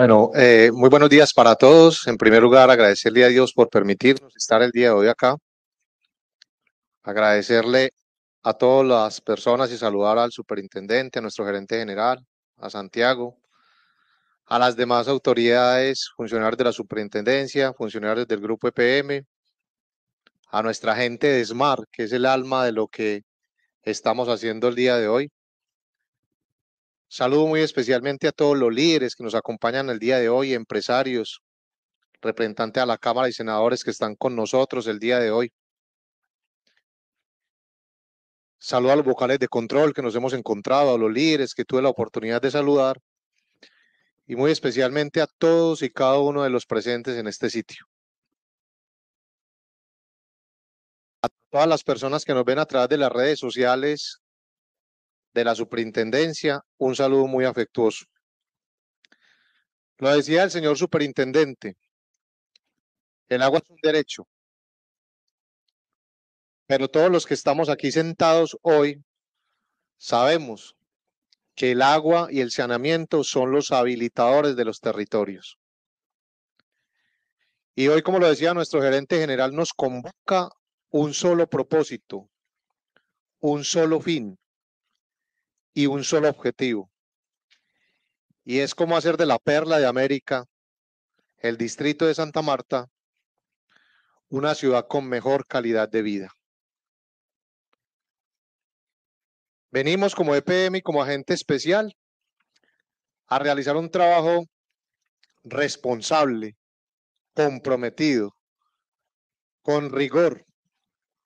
Bueno, eh, muy buenos días para todos. En primer lugar, agradecerle a Dios por permitirnos estar el día de hoy acá. Agradecerle a todas las personas y saludar al superintendente, a nuestro gerente general, a Santiago, a las demás autoridades, funcionarios de la superintendencia, funcionarios del grupo EPM, a nuestra gente de SMART, que es el alma de lo que estamos haciendo el día de hoy. Saludo muy especialmente a todos los líderes que nos acompañan el día de hoy, empresarios, representantes a la Cámara y senadores que están con nosotros el día de hoy. Saludo a los vocales de control que nos hemos encontrado, a los líderes que tuve la oportunidad de saludar y muy especialmente a todos y cada uno de los presentes en este sitio. A todas las personas que nos ven a través de las redes sociales de la superintendencia, un saludo muy afectuoso. Lo decía el señor superintendente, el agua es un derecho, pero todos los que estamos aquí sentados hoy sabemos que el agua y el saneamiento son los habilitadores de los territorios. Y hoy, como lo decía nuestro gerente general, nos convoca un solo propósito, un solo fin, y un solo objetivo. Y es como hacer de la perla de América, el distrito de Santa Marta, una ciudad con mejor calidad de vida. Venimos como EPM y como agente especial a realizar un trabajo responsable, comprometido, con rigor,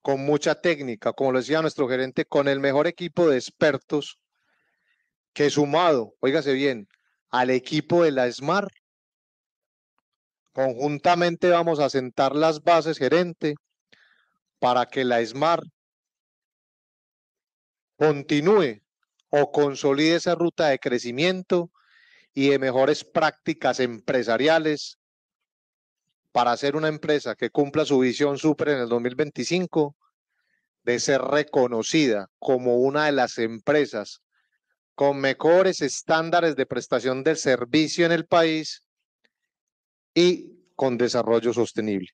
con mucha técnica, como lo decía nuestro gerente, con el mejor equipo de expertos que sumado, oígase bien, al equipo de la SMAR, conjuntamente vamos a sentar las bases gerente para que la SMAR continúe o consolide esa ruta de crecimiento y de mejores prácticas empresariales para ser una empresa que cumpla su visión super en el 2025 de ser reconocida como una de las empresas con mejores estándares de prestación del servicio en el país y con desarrollo sostenible.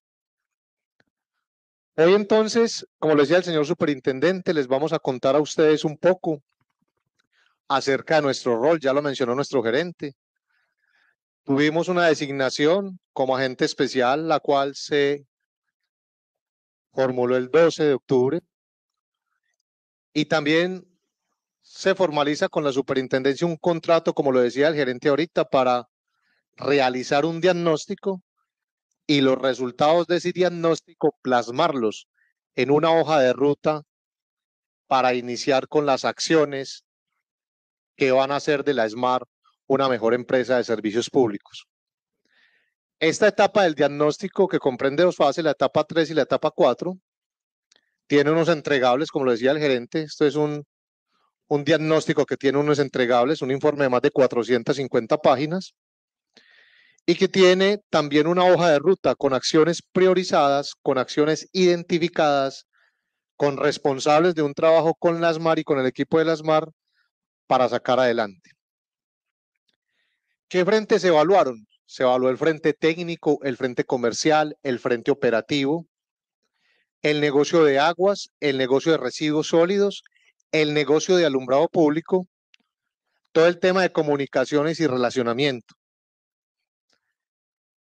Hoy entonces, como les decía el señor superintendente, les vamos a contar a ustedes un poco acerca de nuestro rol, ya lo mencionó nuestro gerente. Tuvimos una designación como agente especial, la cual se formuló el 12 de octubre. Y también se formaliza con la superintendencia un contrato, como lo decía el gerente ahorita, para realizar un diagnóstico y los resultados de ese diagnóstico plasmarlos en una hoja de ruta para iniciar con las acciones que van a hacer de la SMAR una mejor empresa de servicios públicos. Esta etapa del diagnóstico, que comprende dos fases, la etapa 3 y la etapa 4, tiene unos entregables, como lo decía el gerente, esto es un un diagnóstico que tiene unos entregables, un informe de más de 450 páginas, y que tiene también una hoja de ruta con acciones priorizadas, con acciones identificadas, con responsables de un trabajo con las MAR y con el equipo de las MAR para sacar adelante. ¿Qué frentes se evaluaron? Se evaluó el frente técnico, el frente comercial, el frente operativo, el negocio de aguas, el negocio de residuos sólidos el negocio de alumbrado público, todo el tema de comunicaciones y relacionamiento.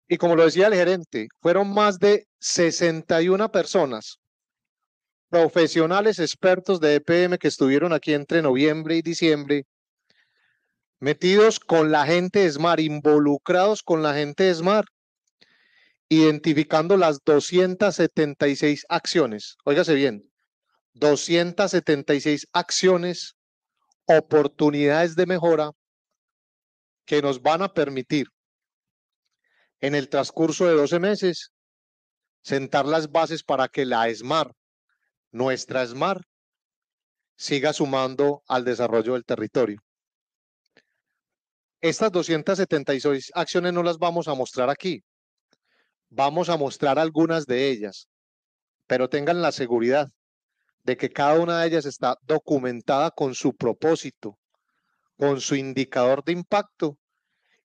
Y como lo decía el gerente, fueron más de 61 personas, profesionales expertos de EPM que estuvieron aquí entre noviembre y diciembre, metidos con la gente de SMAR, involucrados con la gente de SMAR, identificando las 276 acciones. Óigase bien, 276 acciones, oportunidades de mejora que nos van a permitir en el transcurso de 12 meses sentar las bases para que la ESMAR, nuestra ESMAR, siga sumando al desarrollo del territorio. Estas 276 acciones no las vamos a mostrar aquí. Vamos a mostrar algunas de ellas, pero tengan la seguridad de que cada una de ellas está documentada con su propósito, con su indicador de impacto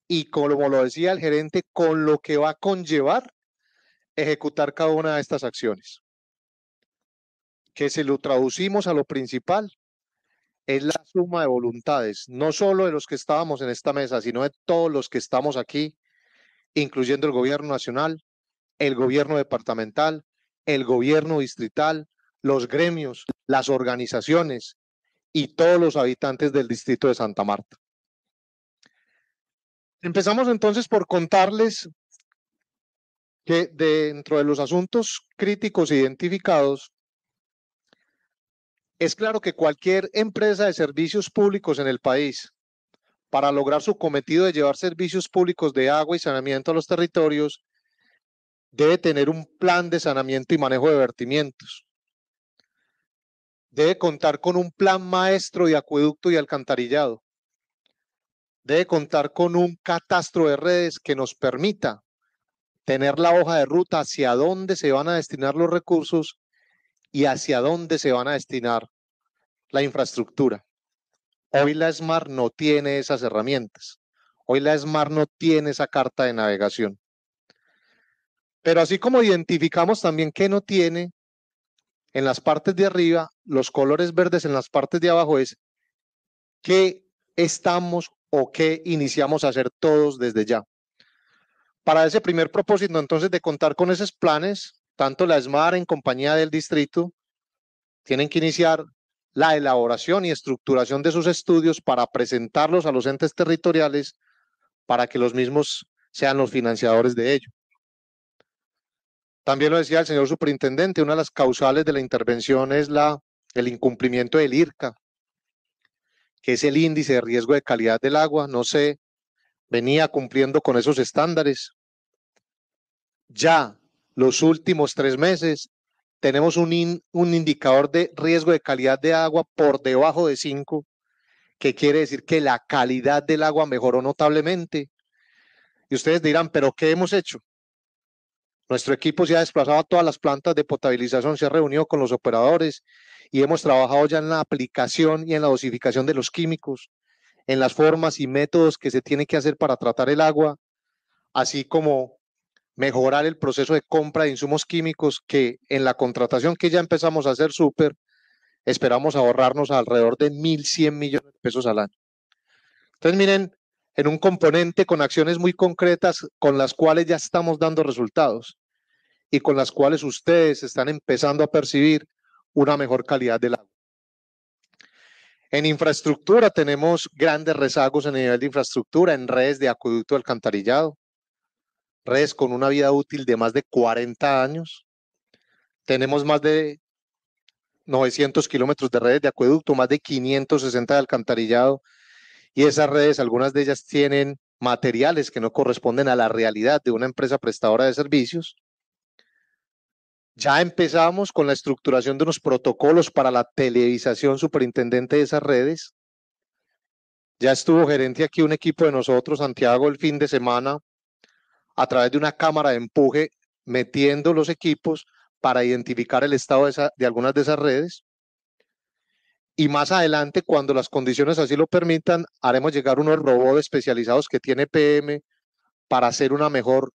y, como lo decía el gerente, con lo que va a conllevar ejecutar cada una de estas acciones. Que si lo traducimos a lo principal, es la suma de voluntades, no solo de los que estábamos en esta mesa, sino de todos los que estamos aquí, incluyendo el gobierno nacional, el gobierno departamental, el gobierno distrital, los gremios, las organizaciones y todos los habitantes del distrito de Santa Marta. Empezamos entonces por contarles que dentro de los asuntos críticos e identificados, es claro que cualquier empresa de servicios públicos en el país, para lograr su cometido de llevar servicios públicos de agua y saneamiento a los territorios, debe tener un plan de saneamiento y manejo de vertimientos debe contar con un plan maestro de acueducto y alcantarillado. Debe contar con un catastro de redes que nos permita tener la hoja de ruta hacia dónde se van a destinar los recursos y hacia dónde se van a destinar la infraestructura. Hoy la ESMAR no tiene esas herramientas. Hoy la ESMAR no tiene esa carta de navegación. Pero así como identificamos también que no tiene, en las partes de arriba, los colores verdes en las partes de abajo es qué estamos o qué iniciamos a hacer todos desde ya. Para ese primer propósito, entonces, de contar con esos planes, tanto la ESMAR en compañía del distrito tienen que iniciar la elaboración y estructuración de sus estudios para presentarlos a los entes territoriales para que los mismos sean los financiadores de ello. También lo decía el señor superintendente, una de las causales de la intervención es la, el incumplimiento del IRCA, que es el índice de riesgo de calidad del agua. No se venía cumpliendo con esos estándares. Ya los últimos tres meses tenemos un, un indicador de riesgo de calidad de agua por debajo de 5, que quiere decir que la calidad del agua mejoró notablemente. Y ustedes dirán, pero ¿qué hemos hecho? Nuestro equipo se ha desplazado a todas las plantas de potabilización, se ha reunido con los operadores y hemos trabajado ya en la aplicación y en la dosificación de los químicos, en las formas y métodos que se tiene que hacer para tratar el agua, así como mejorar el proceso de compra de insumos químicos que en la contratación que ya empezamos a hacer súper, esperamos ahorrarnos alrededor de 1.100 millones de pesos al año. Entonces, miren, en un componente con acciones muy concretas con las cuales ya estamos dando resultados y con las cuales ustedes están empezando a percibir una mejor calidad del agua. En infraestructura tenemos grandes rezagos en el nivel de infraestructura, en redes de acueducto alcantarillado, redes con una vida útil de más de 40 años. Tenemos más de 900 kilómetros de redes de acueducto, más de 560 de alcantarillado, y esas redes, algunas de ellas tienen materiales que no corresponden a la realidad de una empresa prestadora de servicios. Ya empezamos con la estructuración de unos protocolos para la televisación superintendente de esas redes. Ya estuvo gerente aquí un equipo de nosotros, Santiago, el fin de semana, a través de una cámara de empuje, metiendo los equipos para identificar el estado de, de algunas de esas redes. Y más adelante, cuando las condiciones así lo permitan, haremos llegar unos robots especializados que tiene PM para hacer una mejor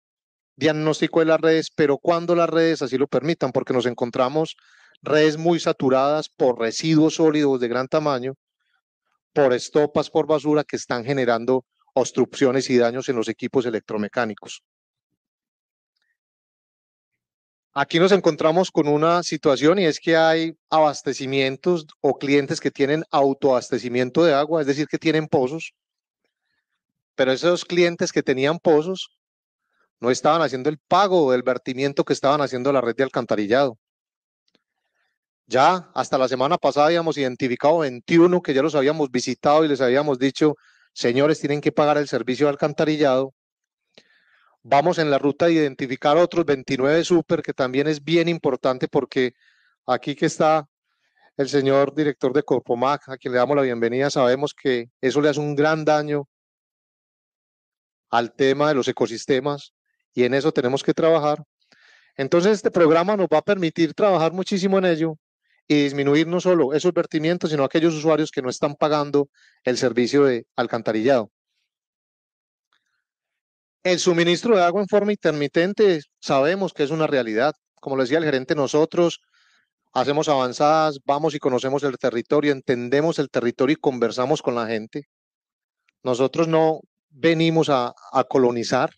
diagnóstico de las redes, pero cuando las redes así lo permitan, porque nos encontramos redes muy saturadas por residuos sólidos de gran tamaño, por estopas, por basura que están generando obstrucciones y daños en los equipos electromecánicos. Aquí nos encontramos con una situación y es que hay abastecimientos o clientes que tienen autoabastecimiento de agua, es decir, que tienen pozos, pero esos clientes que tenían pozos no estaban haciendo el pago del vertimiento que estaban haciendo la red de alcantarillado. Ya hasta la semana pasada habíamos identificado 21 que ya los habíamos visitado y les habíamos dicho, señores, tienen que pagar el servicio de alcantarillado. Vamos en la ruta de identificar otros 29 super, que también es bien importante porque aquí que está el señor director de Corpomac, a quien le damos la bienvenida, sabemos que eso le hace un gran daño al tema de los ecosistemas, y en eso tenemos que trabajar. Entonces este programa nos va a permitir trabajar muchísimo en ello y disminuir no solo esos vertimientos, sino aquellos usuarios que no están pagando el servicio de alcantarillado. El suministro de agua en forma intermitente sabemos que es una realidad. Como le decía el gerente, nosotros hacemos avanzadas, vamos y conocemos el territorio, entendemos el territorio y conversamos con la gente. Nosotros no venimos a colonizar,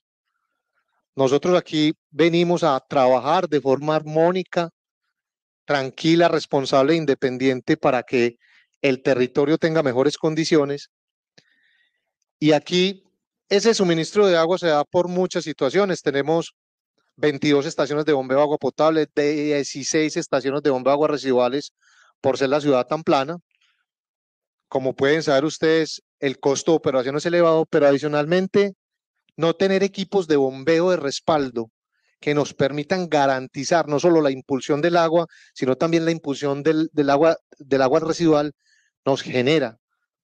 nosotros aquí venimos a trabajar de forma armónica, tranquila, responsable e independiente para que el territorio tenga mejores condiciones. Y aquí ese suministro de agua se da por muchas situaciones. Tenemos 22 estaciones de bombeo de agua potable, 16 estaciones de bombeo de agua residuales por ser la ciudad tan plana. Como pueden saber ustedes, el costo de operación es elevado, pero adicionalmente no tener equipos de bombeo de respaldo que nos permitan garantizar no solo la impulsión del agua, sino también la impulsión del, agua, del agua residual, nos genera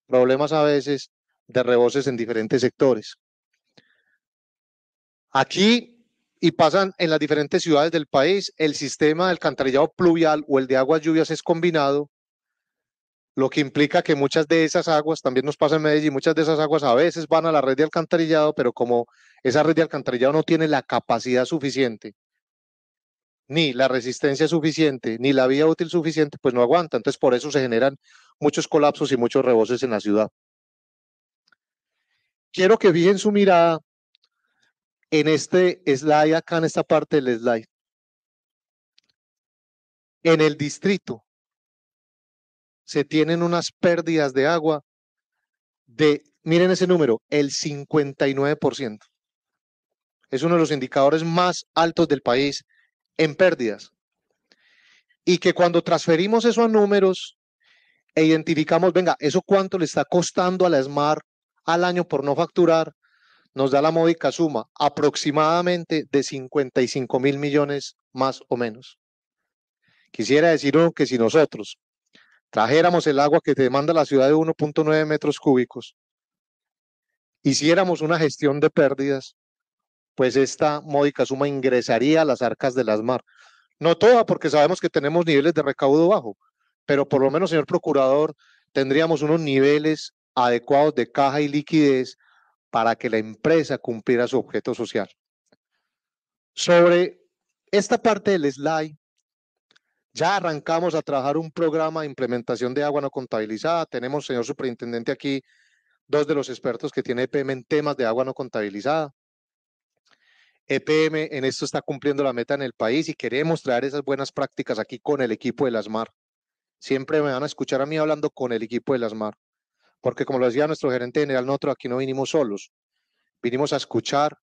problemas a veces de reboces en diferentes sectores. Aquí y pasan en las diferentes ciudades del país, el sistema de alcantarillado pluvial o el de aguas lluvias es combinado lo que implica que muchas de esas aguas, también nos pasa en Medellín, muchas de esas aguas a veces van a la red de alcantarillado, pero como esa red de alcantarillado no tiene la capacidad suficiente, ni la resistencia suficiente, ni la vía útil suficiente, pues no aguanta. Entonces por eso se generan muchos colapsos y muchos reboces en la ciudad. Quiero que fijen su mirada en este slide, acá en esta parte del slide. En el distrito, se tienen unas pérdidas de agua de, miren ese número, el 59%. Es uno de los indicadores más altos del país en pérdidas. Y que cuando transferimos eso a números e identificamos, venga, eso cuánto le está costando a la SMAR al año por no facturar, nos da la módica suma aproximadamente de 55 mil millones más o menos. Quisiera decir oh, que si nosotros trajéramos el agua que demanda la ciudad de 1.9 metros cúbicos, hiciéramos una gestión de pérdidas, pues esta módica suma ingresaría a las arcas de las mar. No toda, porque sabemos que tenemos niveles de recaudo bajo, pero por lo menos, señor procurador, tendríamos unos niveles adecuados de caja y liquidez para que la empresa cumpliera su objeto social. Sobre esta parte del slide, ya arrancamos a trabajar un programa de implementación de agua no contabilizada. Tenemos, señor superintendente, aquí dos de los expertos que tiene EPM en temas de agua no contabilizada. EPM en esto está cumpliendo la meta en el país y queremos traer esas buenas prácticas aquí con el equipo de las MAR. Siempre me van a escuchar a mí hablando con el equipo de las MAR, porque como lo decía nuestro gerente general, nosotros aquí no vinimos solos. Vinimos a escuchar,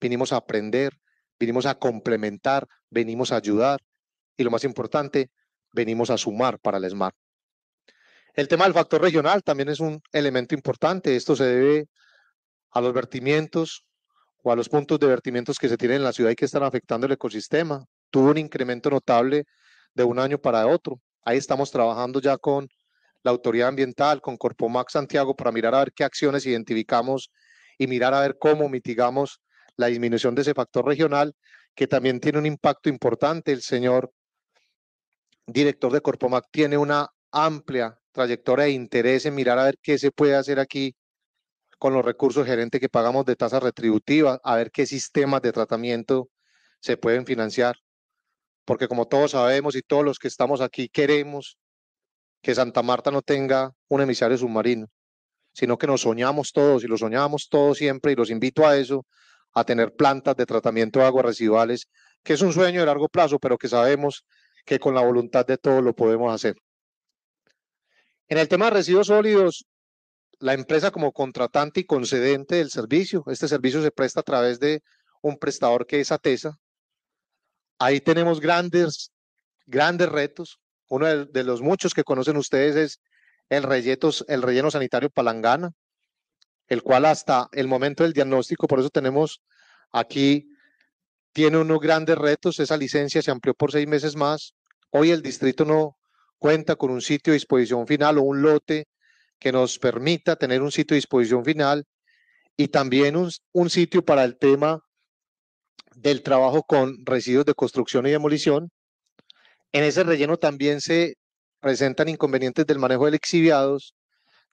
vinimos a aprender, vinimos a complementar, venimos a ayudar y lo más importante, venimos a sumar para el smar El tema del factor regional también es un elemento importante. Esto se debe a los vertimientos o a los puntos de vertimientos que se tienen en la ciudad y que están afectando el ecosistema. Tuvo un incremento notable de un año para otro. Ahí estamos trabajando ya con la autoridad ambiental, con Corpomax Santiago, para mirar a ver qué acciones identificamos y mirar a ver cómo mitigamos la disminución de ese factor regional, que también tiene un impacto importante. El señor director de Corpomac, tiene una amplia trayectoria e interés en mirar a ver qué se puede hacer aquí con los recursos gerentes que pagamos de tasas retributivas, a ver qué sistemas de tratamiento se pueden financiar. Porque como todos sabemos y todos los que estamos aquí queremos que Santa Marta no tenga un emisario submarino, sino que nos soñamos todos y lo soñamos todos siempre y los invito a eso, a tener plantas de tratamiento de aguas residuales, que es un sueño de largo plazo, pero que sabemos que con la voluntad de todos lo podemos hacer. En el tema de residuos sólidos, la empresa como contratante y concedente del servicio, este servicio se presta a través de un prestador que es ATESA. Ahí tenemos grandes, grandes retos. Uno de, los muchos que conocen ustedes es el, el relleno sanitario Palangana, el cual hasta el momento del diagnóstico, por eso tenemos aquí tiene unos grandes retos, esa licencia se amplió por seis meses más. Hoy el distrito no cuenta con un sitio de disposición final o un lote que nos permita tener un sitio de disposición final y también un, sitio para el tema del trabajo con residuos de construcción y demolición. En ese relleno también se presentan inconvenientes del manejo de lixiviados,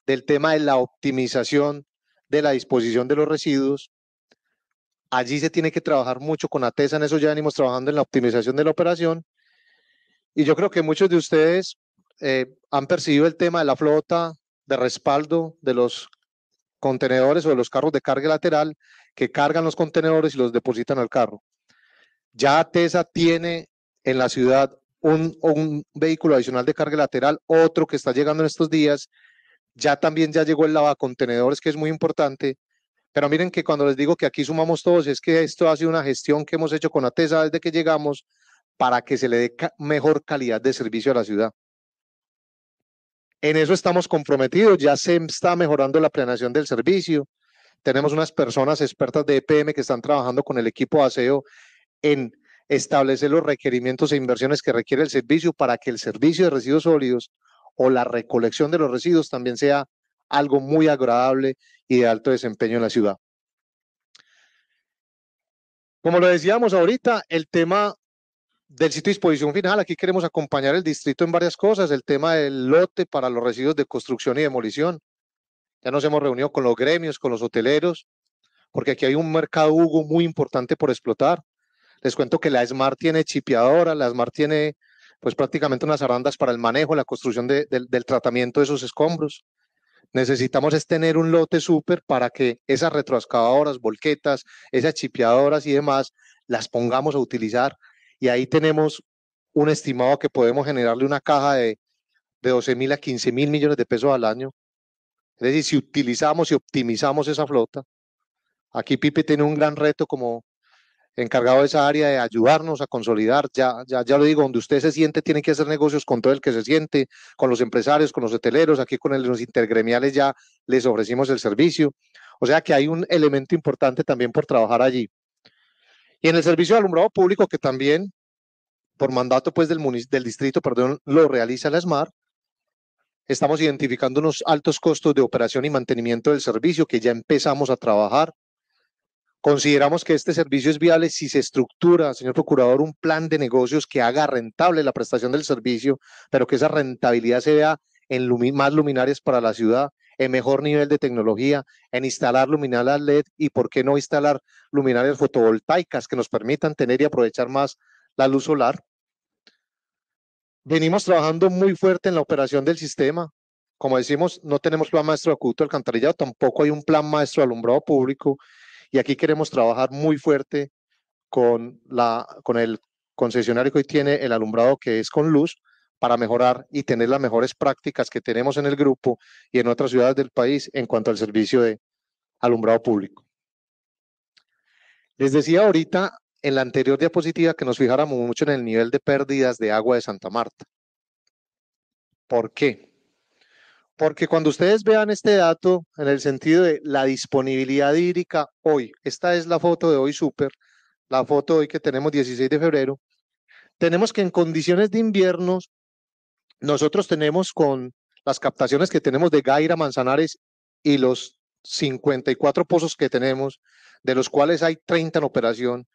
del tema de la optimización de la disposición de los residuos, Allí se tiene que trabajar mucho con ATESA, en eso ya venimos trabajando en la optimización de la operación. Y yo creo que muchos de ustedes eh, han percibido el tema de la flota de respaldo de los contenedores o de los carros de carga lateral que cargan los contenedores y los depositan al carro. Ya ATESA tiene en la ciudad un, vehículo adicional de carga lateral, otro que está llegando en estos días. Ya también ya llegó el lava contenedores, que es muy importante. Pero miren que cuando les digo que aquí sumamos todos, es que esto ha sido una gestión que hemos hecho con ATESA desde que llegamos para que se le dé mejor calidad de servicio a la ciudad. En eso estamos comprometidos, ya se está mejorando la planeación del servicio. Tenemos unas personas expertas de EPM que están trabajando con el equipo de aseo en establecer los requerimientos e inversiones que requiere el servicio para que el servicio de residuos sólidos o la recolección de los residuos también sea algo muy agradable y de alto desempeño en la ciudad. Como lo decíamos ahorita, el tema del sitio de disposición final, aquí queremos acompañar el distrito en varias cosas, el tema del lote para los residuos de construcción y demolición. Ya nos hemos reunido con los gremios, con los hoteleros, porque aquí hay un mercado Hugo muy importante por explotar. Les cuento que la Smart tiene chipeadora, la Smart tiene pues prácticamente unas arandas para el manejo, la construcción del tratamiento de esos escombros. Necesitamos es tener un lote súper para que esas retroexcavadoras, volquetas, esas chipeadoras y demás las pongamos a utilizar. Y ahí tenemos un estimado que podemos generarle una caja de, de 12 mil a 15 mil millones de pesos al año. Es decir, si utilizamos y optimizamos esa flota. Aquí Pipe tiene un gran reto como, encargado de esa área de ayudarnos a consolidar. Ya, ya, ya lo digo, donde usted se siente, tiene que hacer negocios con todo el que se siente, con los empresarios, con los hoteleros, aquí con los intergremiales ya les ofrecimos el servicio. O sea que hay un elemento importante también por trabajar allí. Y en el servicio de alumbrado público, que también por mandato pues, del, del distrito perdón, lo realiza la SMAR, estamos identificando unos altos costos de operación y mantenimiento del servicio que ya empezamos a trabajar Consideramos que este servicio es viable si se estructura, señor procurador, un plan de negocios que haga rentable la prestación del servicio, pero que esa rentabilidad se vea en más luminarias para la ciudad, en mejor nivel de tecnología, en instalar luminarias LED y, ¿por qué no instalar luminarias fotovoltaicas que nos permitan tener y aprovechar más la luz solar? Venimos trabajando muy fuerte en la operación del sistema, como decimos, no tenemos plan maestro acuto alcantarillado, tampoco hay un plan maestro alumbrado público y aquí queremos trabajar muy fuerte con, la, con el concesionario que hoy tiene el alumbrado que es con luz para mejorar y tener las mejores prácticas que tenemos en el grupo y en otras ciudades del país en cuanto al servicio de alumbrado público. Les decía ahorita en la anterior diapositiva que nos fijáramos mucho en el nivel de pérdidas de agua de Santa Marta. ¿Por qué? Porque cuando ustedes vean este dato en el sentido de la disponibilidad hídrica hoy, esta es la foto de hoy súper, la foto hoy que tenemos 16 de febrero, tenemos que en condiciones de invierno, nosotros tenemos con las captaciones que tenemos de Gaira, Manzanares y los 54 pozos que tenemos, de los cuales hay 30 en operación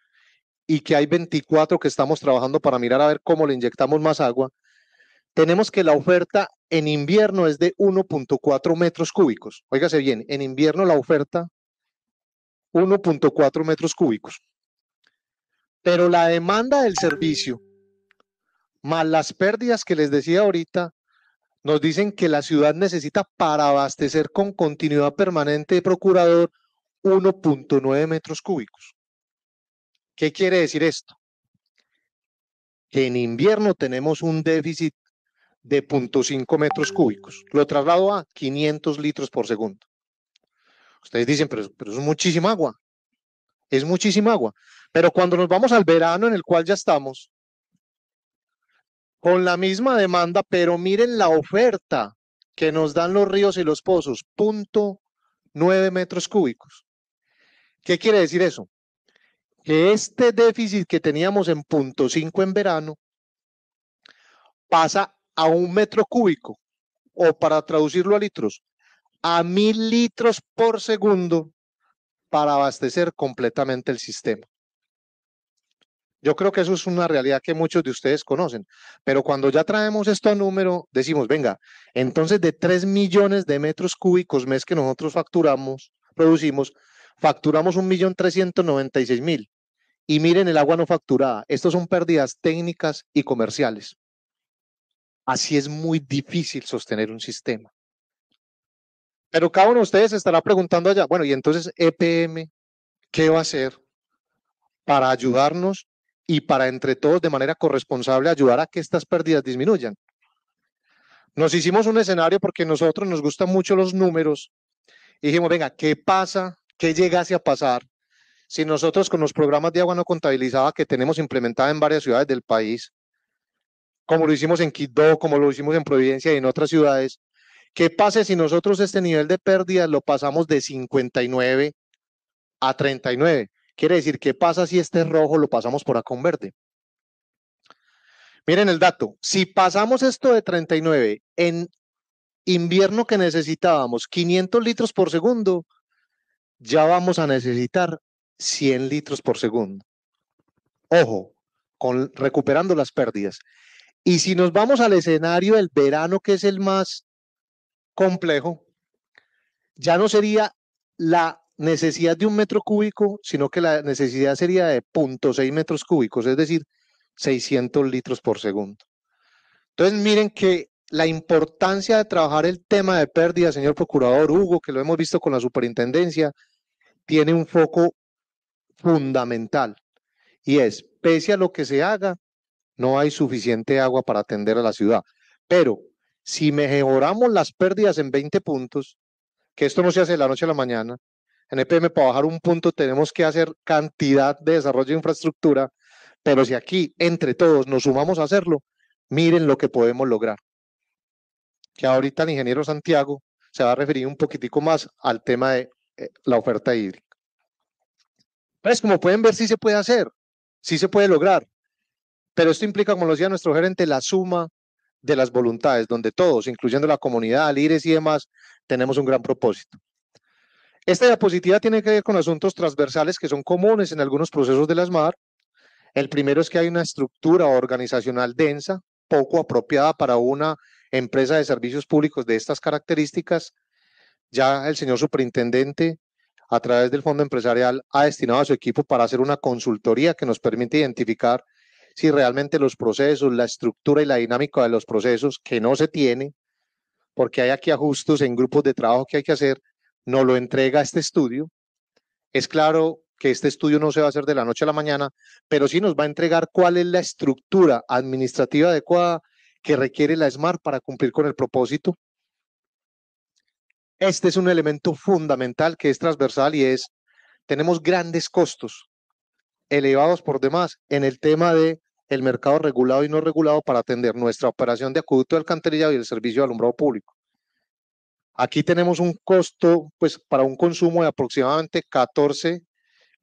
y que hay 24 que estamos trabajando para mirar a ver cómo le inyectamos más agua, tenemos que la oferta en invierno es de 1.4 metros cúbicos. Óigase bien, en invierno la oferta 1.4 metros cúbicos. Pero la demanda del servicio, más las pérdidas que les decía ahorita, nos dicen que la ciudad necesita para abastecer con continuidad permanente de procurador 1.9 metros cúbicos. ¿Qué quiere decir esto? Que en invierno tenemos un déficit de 0.5 metros cúbicos. Lo he traslado a 500 litros por segundo. Ustedes dicen, pero, pero es muchísima agua. Es muchísima agua. Pero cuando nos vamos al verano en el cual ya estamos, con la misma demanda, pero miren la oferta que nos dan los ríos y los pozos, 0.9 metros cúbicos. ¿Qué quiere decir eso? Que este déficit que teníamos en 0.5 en verano pasa a un metro cúbico, o para traducirlo a litros, a mil litros por segundo para abastecer completamente el sistema. Yo creo que eso es una realidad que muchos de ustedes conocen, pero cuando ya traemos esto a número, decimos, venga, entonces de 3 millones de metros cúbicos mes que nosotros facturamos, producimos, facturamos 1.396.000 y miren el agua no facturada. Estas son pérdidas técnicas y comerciales. Así es muy difícil sostener un sistema. Pero cada uno de ustedes estará preguntando allá, bueno, y entonces EPM, ¿qué va a hacer para ayudarnos y para entre todos de manera corresponsable ayudar a que estas pérdidas disminuyan? Nos hicimos un escenario porque nosotros nos gustan mucho los números y dijimos, venga, ¿qué pasa? ¿Qué llegase a pasar si nosotros con los programas de agua no contabilizada que tenemos implementada en varias ciudades del país, como lo hicimos en Quito, como lo hicimos en Providencia y en otras ciudades, ¿qué pasa si nosotros este nivel de pérdida lo pasamos de 59 a 39? Quiere decir, ¿qué pasa si este rojo lo pasamos por acá en verde? Miren el dato, si pasamos esto de 39 en invierno que necesitábamos 500 litros por segundo, ya vamos a necesitar 100 litros por segundo. Ojo, con, recuperando las pérdidas. Y si nos vamos al escenario del verano, que es el más complejo, ya no sería la necesidad de un metro cúbico, sino que la necesidad sería de 0.6 metros cúbicos, es decir, 600 litros por segundo. Entonces, miren que la importancia de trabajar el tema de pérdida, señor procurador Hugo, que lo hemos visto con la superintendencia, tiene un foco fundamental y es, pese a lo que se haga, no hay suficiente agua para atender a la ciudad. Pero si mejoramos las pérdidas en 20 puntos, que esto no se hace de la noche a la mañana, en EPM para bajar un punto tenemos que hacer cantidad de desarrollo de infraestructura, pero si aquí entre todos nos sumamos a hacerlo, miren lo que podemos lograr. Que ahorita el ingeniero Santiago se va a referir un poquitico más al tema de eh, la oferta hídrica. Pues como pueden ver, sí se puede hacer, sí se puede lograr. Pero esto implica, como lo decía nuestro gerente, la suma de las voluntades, donde todos, incluyendo la comunidad, líderes y demás, tenemos un gran propósito. Esta diapositiva tiene que ver con asuntos transversales que son comunes en algunos procesos de las MAR. El primero es que hay una estructura organizacional densa, poco apropiada para una empresa de servicios públicos de estas características. Ya el señor superintendente, a través del Fondo Empresarial, ha destinado a su equipo para hacer una consultoría que nos permite identificar si realmente los procesos, la estructura y la dinámica de los procesos que no se tiene, porque hay aquí ajustes en grupos de trabajo que hay que hacer, no lo entrega este estudio. Es claro que este estudio no se va a hacer de la noche a la mañana, pero sí nos va a entregar cuál es la estructura administrativa adecuada que requiere la SMART para cumplir con el propósito. Este es un elemento fundamental que es transversal y es, tenemos grandes costos elevados por demás en el tema de el mercado regulado y no regulado para atender nuestra operación de acueducto de alcantarillado y el servicio de alumbrado público. Aquí tenemos un costo pues, para un consumo de aproximadamente 14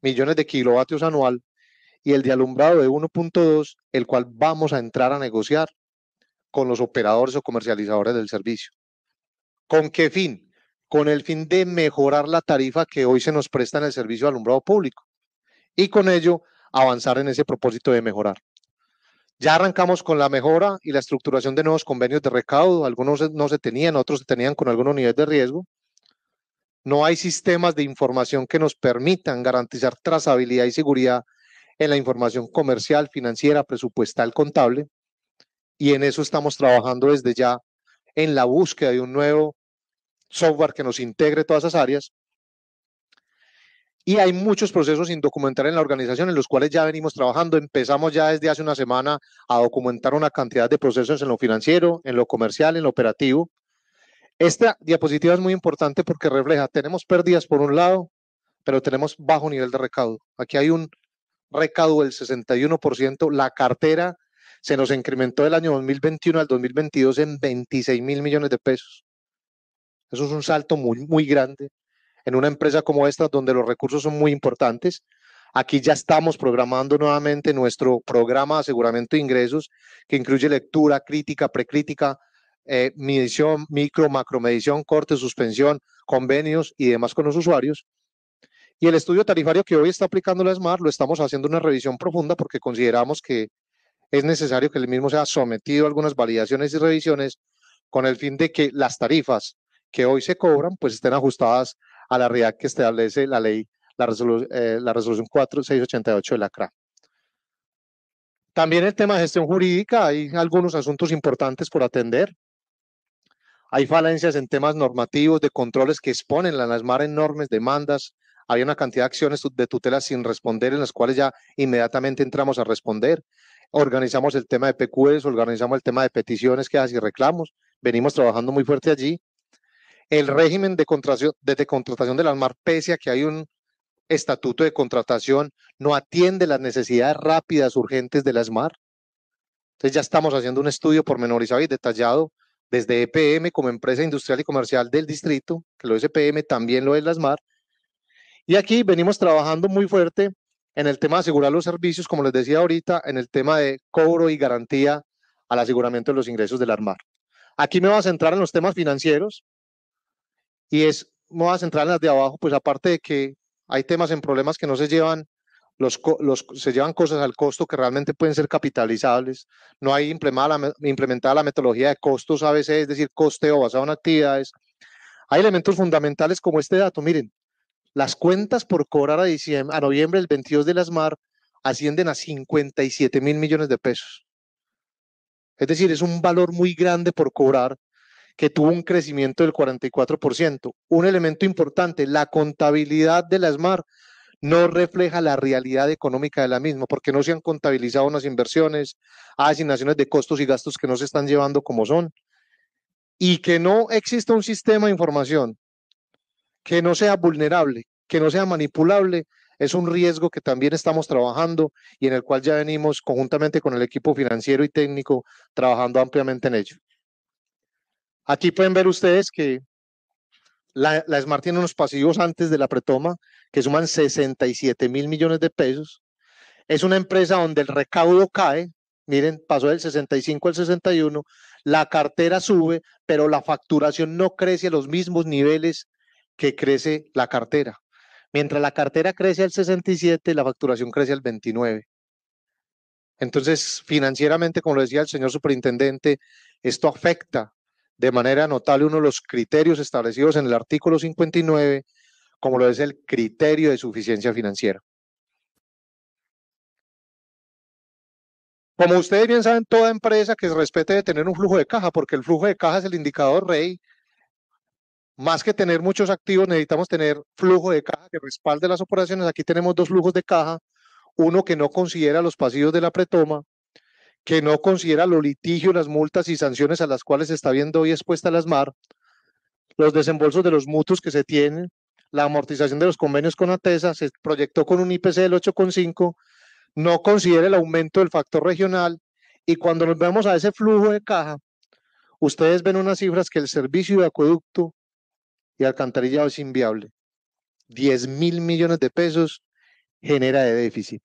millones de kilovatios anual y el de alumbrado de 1.2, el cual vamos a entrar a negociar con los operadores o comercializadores del servicio. ¿Con qué fin? Con el fin de mejorar la tarifa que hoy se nos presta en el servicio de alumbrado público y con ello avanzar en ese propósito de mejorar. Ya arrancamos con la mejora y la estructuración de nuevos convenios de recaudo. Algunos no se tenían, otros se tenían con algunos niveles de riesgo. No hay sistemas de información que nos permitan garantizar trazabilidad y seguridad en la información comercial, financiera, presupuestal, contable. Y en eso estamos trabajando desde ya en la búsqueda de un nuevo software que nos integre todas esas áreas y hay muchos procesos sin documentar en la organización en los cuales ya venimos trabajando. Empezamos ya desde hace una semana a documentar una cantidad de procesos en lo financiero, en lo comercial, en lo operativo. Esta diapositiva es muy importante porque refleja, tenemos pérdidas por un lado, pero tenemos bajo nivel de recaudo. Aquí hay un recaudo del 61%, la cartera se nos incrementó del año 2021 al 2022 en 26 mil millones de pesos. Eso es un salto muy, muy grande en una empresa como esta donde los recursos son muy importantes. Aquí ya estamos programando nuevamente nuestro programa de aseguramiento de ingresos, que incluye lectura, crítica, precrítica, eh, medición, micro, macromedición, corte, suspensión, convenios y demás con los usuarios. Y el estudio tarifario que hoy está aplicando la SMART lo estamos haciendo una revisión profunda porque consideramos que es necesario que el mismo sea sometido a algunas validaciones y revisiones con el fin de que las tarifas que hoy se cobran pues estén ajustadas a la realidad que establece la ley, la, eh, resolución 4688 de la CRA. También el tema de gestión jurídica, hay algunos asuntos importantes por atender. Hay falencias en temas normativos de controles que exponen la las mares enormes demandas. Había una cantidad de acciones de tutela sin responder, en las cuales ya inmediatamente entramos a responder. Organizamos el tema de PQs, organizamos el tema de peticiones, quejas y reclamos. Venimos trabajando muy fuerte allí el régimen de contratación, de contratación de la mar pese a que hay un estatuto de contratación, no atiende las necesidades rápidas, urgentes de la MAR. Entonces ya estamos haciendo un estudio pormenorizado y detallado desde EPM como empresa industrial y comercial del distrito, que lo es EPM, también lo es la MAR. Y aquí venimos trabajando muy fuerte en el tema de asegurar los servicios, como les decía ahorita, en el tema de cobro y garantía al aseguramiento de los ingresos de la ARMAR. Aquí me voy a centrar en los temas financieros, y es, moda voy a centrar en las de abajo, pues aparte de que hay temas en problemas que no se llevan, los, se llevan cosas al costo que realmente pueden ser capitalizables, no hay implementada la, metodología de costos ABC, es decir, costeo basado en actividades. Hay elementos fundamentales como este dato, miren, las cuentas por cobrar a, diciembre, a noviembre del 22 de las MAR ascienden a 57 mil millones de pesos. Es decir, es un valor muy grande por cobrar que tuvo un crecimiento del 44%. Un elemento importante, la contabilidad de la ESMAR no refleja la realidad económica de la misma, porque no se han contabilizado unas inversiones, asignaciones de costos y gastos que no se están llevando como son, y que no exista un sistema de información que no sea vulnerable, que no sea manipulable, es un riesgo que también estamos trabajando y en el cual ya venimos conjuntamente con el equipo financiero y técnico trabajando ampliamente en ello. Aquí pueden ver ustedes que la, Smart tiene unos pasivos antes de la pretoma que suman 67 mil millones de pesos. Es una empresa donde el recaudo cae, miren, pasó del 65 al 61, la cartera sube, pero la facturación no crece a los mismos niveles que crece la cartera. Mientras la cartera crece al 67, la facturación crece al 29. Entonces, financieramente, como lo decía el señor superintendente, esto afecta de manera notable uno de los criterios establecidos en el artículo 59, como lo es el criterio de suficiencia financiera. Como ustedes bien saben, toda empresa que se respete debe tener un flujo de caja, porque el flujo de caja es el indicador rey. Más que tener muchos activos, necesitamos tener flujo de caja que respalde las operaciones. Aquí tenemos dos flujos de caja, uno que no considera los pasivos de la pretoma que no considera los litigios, las multas y sanciones a las cuales se está viendo hoy expuesta las MAR, los desembolsos de los mutuos que se tienen, la amortización de los convenios con ATESA, se proyectó con un IPC del 8,5, no considera el aumento del factor regional y cuando nos vemos a ese flujo de caja, ustedes ven unas cifras que el servicio de acueducto y alcantarillado es inviable. 10 mil millones de pesos genera de déficit.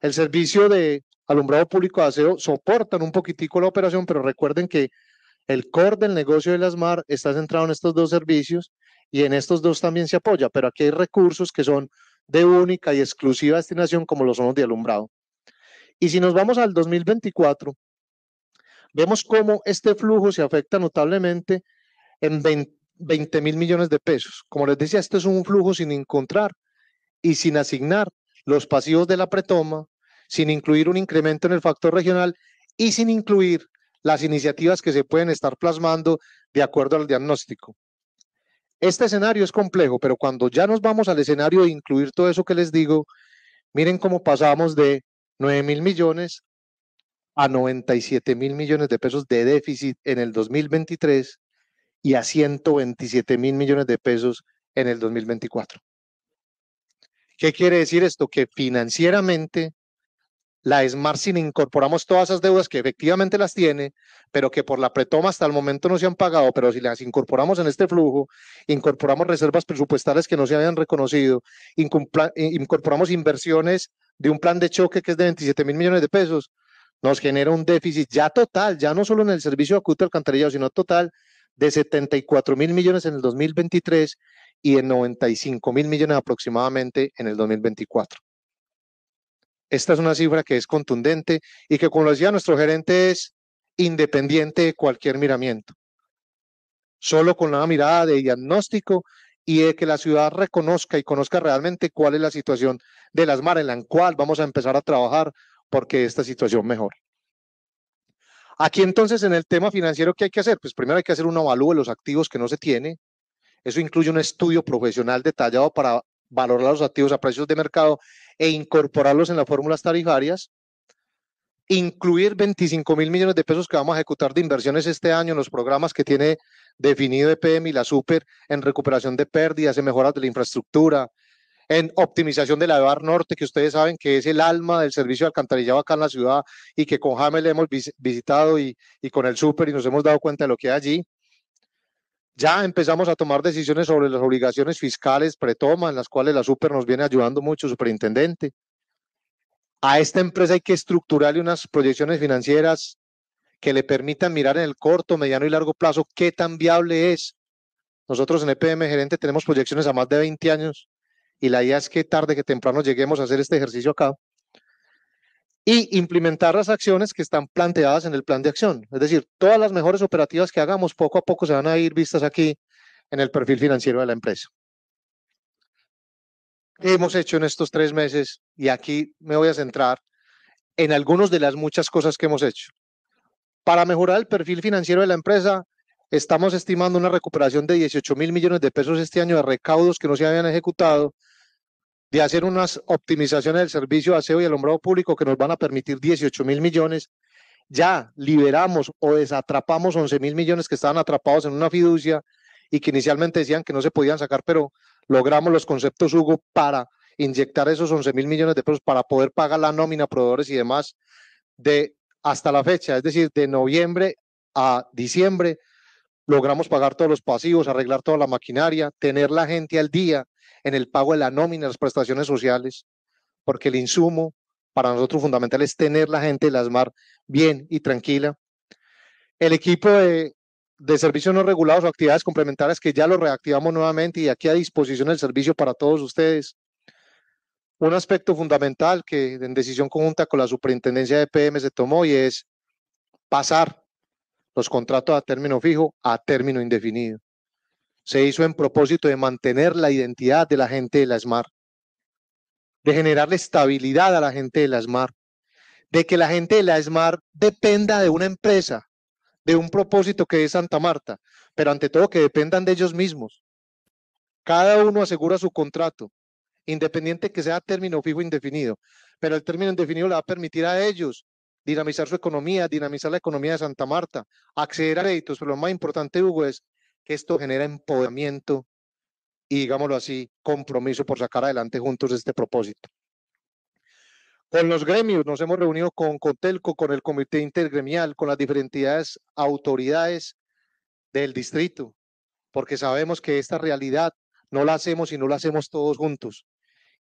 El servicio de alumbrado público de aseo soportan un poquitico la operación, pero recuerden que el core del negocio de las MAR está centrado en estos dos servicios y en estos dos también se apoya, pero aquí hay recursos que son de única y exclusiva destinación como lo son los de alumbrado. Y si nos vamos al 2024, vemos cómo este flujo se afecta notablemente en 20 mil millones de pesos. Como les decía, esto es un flujo sin encontrar y sin asignar los pasivos de la pretoma, sin incluir un incremento en el factor regional y sin incluir las iniciativas que se pueden estar plasmando de acuerdo al diagnóstico. Este escenario es complejo, pero cuando ya nos vamos al escenario de incluir todo eso que les digo, miren cómo pasamos de 9 mil millones a 97 mil millones de pesos de déficit en el 2023 y a 127 mil millones de pesos en el 2024. ¿Qué quiere decir esto? Que financieramente la Smart Sin incorporamos todas esas deudas que efectivamente las tiene, pero que por la pretoma hasta el momento no se han pagado, pero si las incorporamos en este flujo, incorporamos reservas presupuestales que no se habían reconocido, eh, incorporamos inversiones de un plan de choque que es de 27 mil millones de pesos, nos genera un déficit ya total, ya no solo en el servicio acuto alcantarillado, sino total de 74 mil millones en el 2023 y en 95 mil millones aproximadamente en el 2024. Esta es una cifra que es contundente y que, como lo decía nuestro gerente, es independiente de cualquier miramiento. Solo con la mirada de diagnóstico y de que la ciudad reconozca y conozca realmente cuál es la situación de las mares en la cual vamos a empezar a trabajar porque esta situación mejora. Aquí entonces en el tema financiero, ¿qué hay que hacer? Pues primero hay que hacer un avalúo de los activos que no se tiene. Eso incluye un estudio profesional detallado para valorar los activos a precios de mercado e incorporarlos en las fórmulas tarifarias, incluir 25 mil millones de pesos que vamos a ejecutar de inversiones este año en los programas que tiene definido EPM y la Super en recuperación de pérdidas, en mejoras de la infraestructura, en optimización de la EVAR Norte, que ustedes saben que es el alma del servicio de alcantarillado acá en la ciudad y que con Jamel hemos visitado y, y con el Super y nos hemos dado cuenta de lo que hay allí. Ya empezamos a tomar decisiones sobre las obligaciones fiscales pretoma, en las cuales la super nos viene ayudando mucho, superintendente. A esta empresa hay que estructurarle unas proyecciones financieras que le permitan mirar en el corto, mediano y largo plazo qué tan viable es. Nosotros en EPM Gerente tenemos proyecciones a más de 20 años y la idea es que tarde que temprano lleguemos a hacer este ejercicio acá y implementar las acciones que están planteadas en el plan de acción. Es decir, todas las mejores operativas que hagamos poco a poco se van a ir vistas aquí en el perfil financiero de la empresa. ¿Qué hemos hecho en estos tres meses? Y aquí me voy a centrar en algunas de las muchas cosas que hemos hecho. Para mejorar el perfil financiero de la empresa, estamos estimando una recuperación de 18 mil millones de pesos este año de recaudos que no se habían ejecutado de hacer unas optimizaciones del servicio de aseo y alumbrado público que nos van a permitir 18 mil millones. Ya liberamos o desatrapamos 11 mil millones que estaban atrapados en una fiducia y que inicialmente decían que no se podían sacar, pero logramos los conceptos, Hugo, para inyectar esos 11 mil millones de pesos para poder pagar la nómina, proveedores y demás de hasta la fecha, es decir, de noviembre a diciembre, logramos pagar todos los pasivos, arreglar toda la maquinaria, tener la gente al día, en el pago de la nómina, las prestaciones sociales, porque el insumo para nosotros fundamental es tener la gente de las mar bien y tranquila. El equipo de, de servicios no regulados o actividades complementarias que ya lo reactivamos nuevamente y aquí a disposición del servicio para todos ustedes. Un aspecto fundamental que en decisión conjunta con la superintendencia de PM se tomó y es pasar los contratos a término fijo a término indefinido se hizo en propósito de mantener la identidad de la gente de la SMAR, de generarle estabilidad a la gente de la SMAR, de que la gente de la ESMAR dependa de una empresa, de un propósito que es Santa Marta, pero ante todo que dependan de ellos mismos. Cada uno asegura su contrato, independiente que sea término fijo indefinido, pero el término indefinido le va a permitir a ellos dinamizar su economía, dinamizar la economía de Santa Marta, acceder a créditos, pero lo más importante, Hugo, es que Esto genera empoderamiento y, digámoslo así, compromiso por sacar adelante juntos este propósito. Con los gremios nos hemos reunido con COTELCO, con el Comité Intergremial, con las diferentes autoridades del distrito, porque sabemos que esta realidad no la hacemos y no la hacemos todos juntos.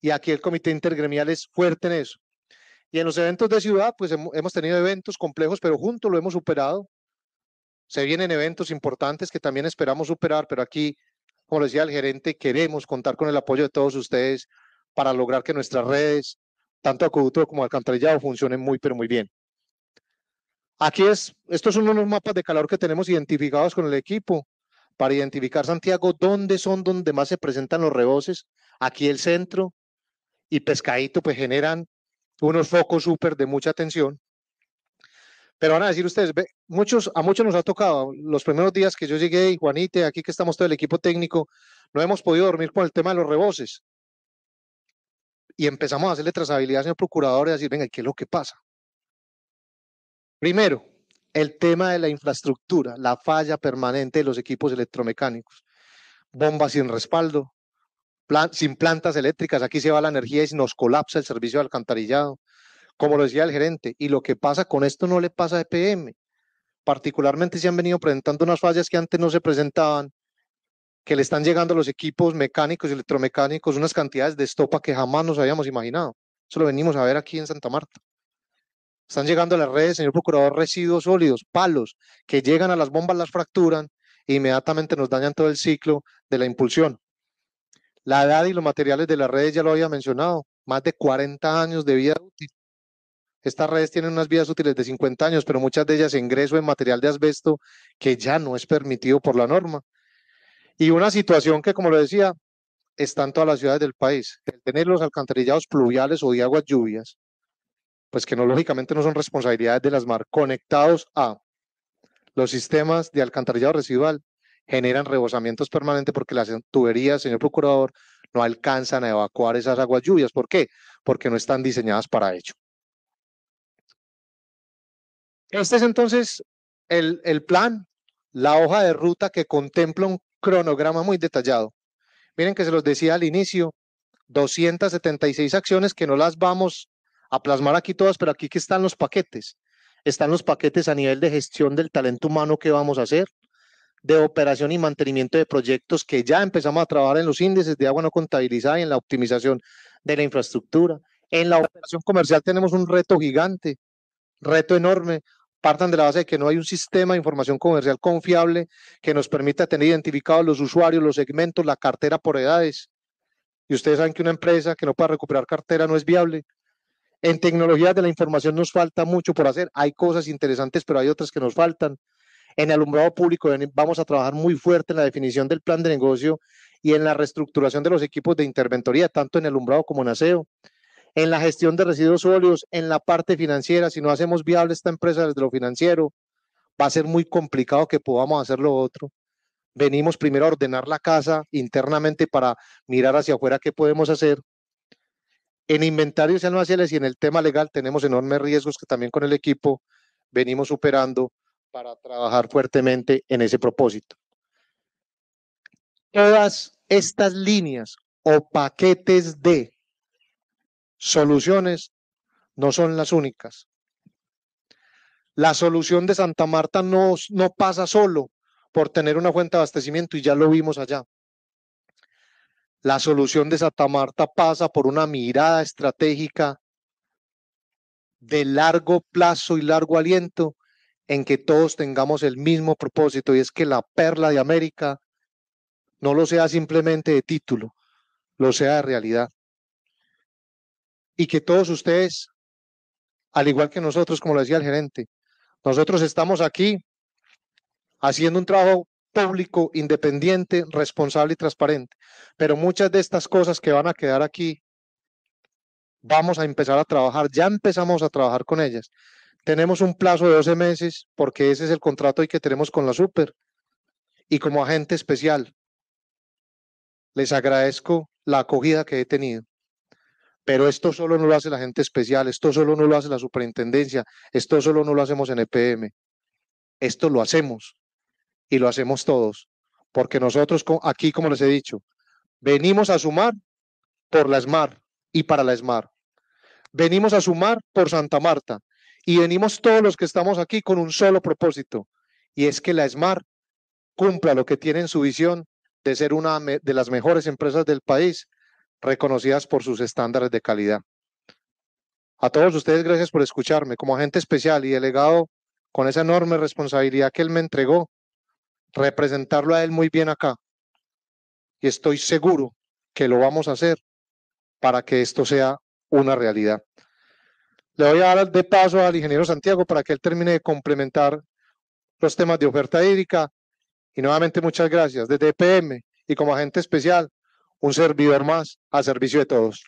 Y aquí el Comité Intergremial es fuerte en eso. Y en los eventos de ciudad, pues hemos tenido eventos complejos, pero juntos lo hemos superado. Se vienen eventos importantes que también esperamos superar, pero aquí, como decía el gerente, queremos contar con el apoyo de todos ustedes para lograr que nuestras redes, tanto acueducto como alcantarillado, funcionen muy, pero muy bien. Aquí es, estos son unos mapas de calor que tenemos identificados con el equipo para identificar, Santiago, dónde son donde más se presentan los reboces. Aquí el centro y Pescadito, pues generan unos focos súper de mucha atención. Pero van a decir ustedes, muchos, a muchos nos ha tocado, los primeros días que yo llegué y Juanite, aquí que estamos todo el equipo técnico, no hemos podido dormir con el tema de los reboces. Y empezamos a hacerle trazabilidad, señor procurador, y a decir, venga, ¿qué es lo que pasa? Primero, el tema de la infraestructura, la falla permanente de los equipos electromecánicos, bombas sin respaldo, sin plantas eléctricas, aquí se va la energía y nos colapsa el servicio de alcantarillado, como lo decía el gerente, y lo que pasa con esto no le pasa a EPM. Particularmente se han venido presentando unas fallas que antes no se presentaban, que le están llegando a los equipos mecánicos y electromecánicos unas cantidades de estopa que jamás nos habíamos imaginado. Eso lo venimos a ver aquí en Santa Marta. Están llegando a las redes, señor procurador, residuos sólidos, palos, que llegan a las bombas, las fracturan e inmediatamente nos dañan todo el ciclo de la impulsión. La edad y los materiales de las redes ya lo había mencionado, más de 40 años de vida útil. Estas redes tienen unas vidas útiles de 50 años, pero muchas de ellas ingreso en material de asbesto que ya no es permitido por la norma. Y una situación que, como lo decía, están todas las ciudades del país. El tener los alcantarillados pluviales o de aguas lluvias, pues que no lógicamente no son responsabilidades de las mar, conectados a los sistemas de alcantarillado residual, generan rebosamientos permanentes porque las tuberías, señor procurador, no alcanzan a evacuar esas aguas lluvias. ¿Por qué? Porque no están diseñadas para ello. Este es entonces el, plan, la hoja de ruta que contempla un cronograma muy detallado. Miren que se los decía al inicio, 276 acciones que no las vamos a plasmar aquí todas, pero aquí que están los paquetes. Están los paquetes a nivel de gestión del talento humano que vamos a hacer, de operación y mantenimiento de proyectos que ya empezamos a trabajar en los índices de agua no contabilizada y en la optimización de la infraestructura. En la operación comercial tenemos un reto gigante, reto enorme, partan de la base de que no hay un sistema de información comercial confiable que nos permita tener identificados los usuarios, los segmentos, la cartera por edades. Y ustedes saben que una empresa que no pueda recuperar cartera no es viable. En tecnologías de la información nos falta mucho por hacer. Hay cosas interesantes, pero hay otras que nos faltan. En alumbrado público vamos a trabajar muy fuerte en la definición del plan de negocio y en la reestructuración de los equipos de interventoría, tanto en alumbrado como en aseo en la gestión de residuos sólidos, en la parte financiera. Si no hacemos viable esta empresa desde lo financiero, va a ser muy complicado que podamos hacer lo otro. Venimos primero a ordenar la casa internamente para mirar hacia afuera qué podemos hacer. En inventarios almacenes y en el tema legal tenemos enormes riesgos que también con el equipo venimos superando para trabajar fuertemente en ese propósito. Todas estas líneas o paquetes de soluciones no son las únicas. La solución de Santa Marta no, no pasa solo por tener una fuente de abastecimiento y ya lo vimos allá. La solución de Santa Marta pasa por una mirada estratégica de largo plazo y largo aliento en que todos tengamos el mismo propósito y es que la perla de América no lo sea simplemente de título, lo sea de realidad y que todos ustedes, al igual que nosotros, como lo decía el gerente, nosotros estamos aquí haciendo un trabajo público, independiente, responsable y transparente. Pero muchas de estas cosas que van a quedar aquí, vamos a empezar a trabajar, ya empezamos a trabajar con ellas. Tenemos un plazo de 12 meses porque ese es el contrato que tenemos con la Super y como agente especial. Les agradezco la acogida que he tenido pero esto solo no lo hace la gente especial, esto solo no lo hace la superintendencia, esto solo no lo hacemos en EPM, esto lo hacemos y lo hacemos todos, porque nosotros aquí, como les he dicho, venimos a sumar por la ESMAR y para la ESMAR, venimos a sumar por Santa Marta y venimos todos los que estamos aquí con un solo propósito, y es que la ESMAR cumpla lo que tiene en su visión de ser una de las mejores empresas del país reconocidas por sus estándares de calidad. A todos ustedes, gracias por escucharme. Como agente especial y delegado, con esa enorme responsabilidad que él me entregó, representarlo a él muy bien acá. Y estoy seguro que lo vamos a hacer para que esto sea una realidad. Le voy a dar de paso al ingeniero Santiago para que él termine de complementar los temas de oferta hídrica. Y nuevamente muchas gracias. Desde EPM y como agente especial, un servidor más a servicio de todos.